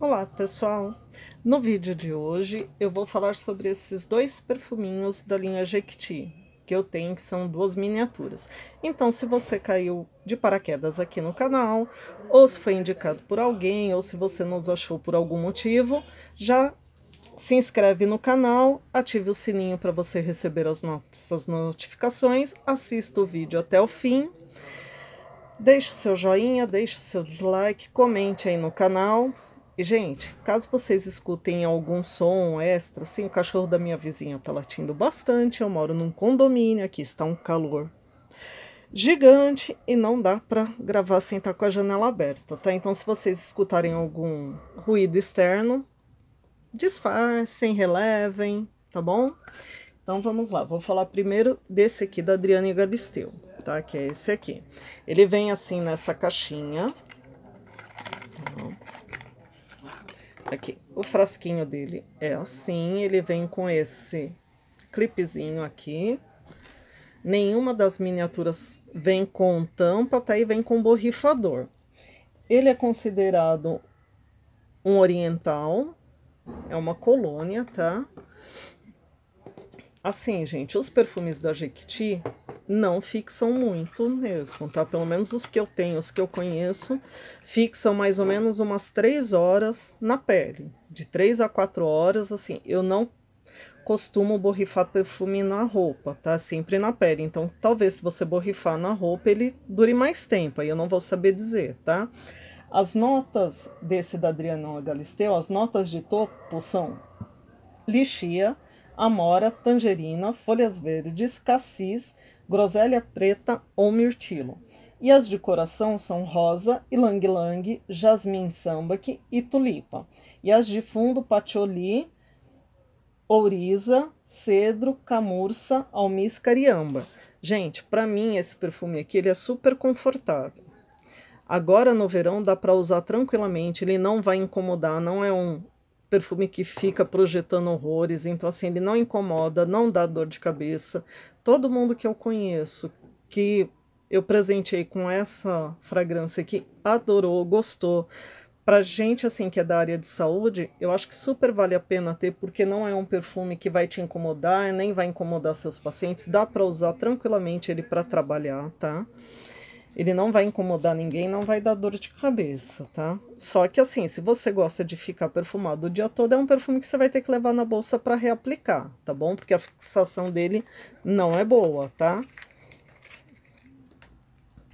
Olá pessoal, no vídeo de hoje eu vou falar sobre esses dois perfuminhos da linha Jequiti que eu tenho, que são duas miniaturas. Então se você caiu de paraquedas aqui no canal, ou se foi indicado por alguém, ou se você nos achou por algum motivo, já se inscreve no canal, ative o sininho para você receber as nossas notificações, assista o vídeo até o fim, deixe o seu joinha, deixe o seu dislike, comente aí no canal, e, gente, caso vocês escutem algum som extra, assim o cachorro da minha vizinha tá latindo bastante. Eu moro num condomínio, aqui está um calor gigante e não dá para gravar sem estar tá com a janela aberta, tá? Então, se vocês escutarem algum ruído externo, disfarcem, relevem, tá bom? Então, vamos lá. Vou falar primeiro desse aqui da Adriane Galisteu, tá? Que é esse aqui. Ele vem assim nessa caixinha, Aqui, o frasquinho dele é assim, ele vem com esse clipezinho aqui. Nenhuma das miniaturas vem com tampa, tá? E vem com borrifador. Ele é considerado um oriental, é uma colônia, tá? Assim, gente, os perfumes da Jequiti não fixam muito mesmo, tá? Pelo menos os que eu tenho, os que eu conheço, fixam mais ou menos umas três horas na pele. De três a quatro horas, assim, eu não costumo borrifar perfume na roupa, tá? Sempre na pele. Então, talvez se você borrifar na roupa, ele dure mais tempo, aí eu não vou saber dizer, tá? As notas desse da Adriana Galisteu, as notas de topo são lixia, amora, tangerina, folhas verdes, cassis, groselha preta ou mirtilo. E as de coração são rosa, ylang-ylang, jasmim sambac e tulipa. E as de fundo, patchouli, ouriza, cedro, camurça, almíscar e âmbar. Gente, para mim esse perfume aqui ele é super confortável. Agora no verão dá para usar tranquilamente, ele não vai incomodar, não é um perfume que fica projetando horrores, então assim, ele não incomoda, não dá dor de cabeça. Todo mundo que eu conheço que eu presenteei com essa fragrância aqui adorou, gostou. Pra gente assim que é da área de saúde, eu acho que super vale a pena ter, porque não é um perfume que vai te incomodar, nem vai incomodar seus pacientes, dá para usar tranquilamente ele para trabalhar, tá? Ele não vai incomodar ninguém, não vai dar dor de cabeça, tá? Só que assim, se você gosta de ficar perfumado o dia todo, é um perfume que você vai ter que levar na bolsa para reaplicar, tá bom? Porque a fixação dele não é boa, tá?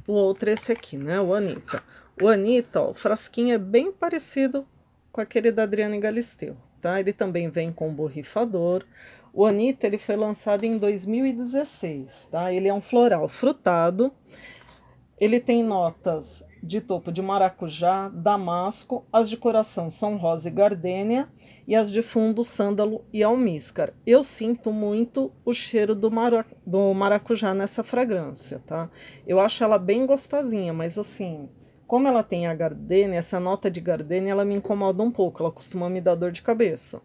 O outro é esse aqui, né? O Anitta. O Anitta, ó, o frasquinho é bem parecido com aquele da Adriana Galisteu, tá? Ele também vem com borrifador. O Anitta, ele foi lançado em 2016, tá? Ele é um floral frutado ele tem notas de topo de maracujá, damasco, as de coração são rosa e gardênia e as de fundo sândalo e almíscar. Eu sinto muito o cheiro do, do maracujá nessa fragrância, tá? Eu acho ela bem gostosinha, mas assim, como ela tem a gardênia, essa nota de gardênia, ela me incomoda um pouco, ela costuma me dar dor de cabeça.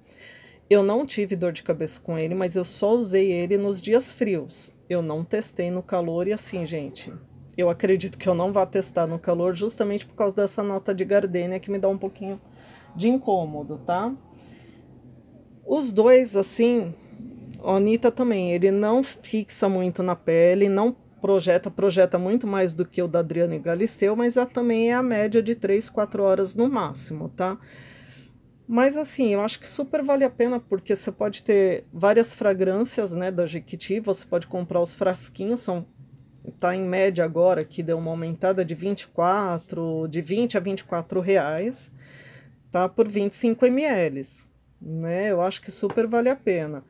Eu não tive dor de cabeça com ele, mas eu só usei ele nos dias frios. Eu não testei no calor e assim, gente, eu acredito que eu não vá testar no calor justamente por causa dessa nota de gardênia que me dá um pouquinho de incômodo, tá? Os dois, assim, o Anitta também, ele não fixa muito na pele, não projeta, projeta muito mais do que o da Adriana e Galisteu, mas a, também é a média de 3, 4 horas no máximo, tá? Mas assim, eu acho que super vale a pena, porque você pode ter várias fragrâncias, né, da Jequiti, você pode comprar os frasquinhos, são está em média agora que deu uma aumentada de 24, de 20 a 24 reais, tá por 25 ml, né? Eu acho que super vale a pena.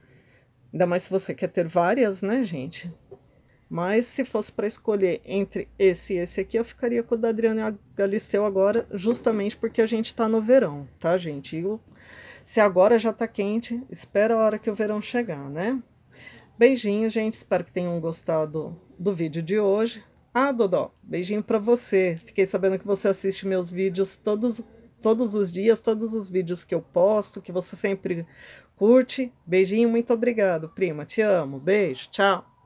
Ainda mais se você quer ter várias, né, gente? Mas se fosse para escolher entre esse e esse aqui, eu ficaria com o da Adriana Galisteu agora, justamente porque a gente está no verão, tá, gente? E o... se agora já está quente, espera a hora que o verão chegar, né? Beijinho, gente. Espero que tenham gostado do vídeo de hoje. Ah, Dodó, beijinho para você. Fiquei sabendo que você assiste meus vídeos todos, todos os dias, todos os vídeos que eu posto, que você sempre curte. Beijinho, muito obrigado, prima. Te amo. Beijo, tchau.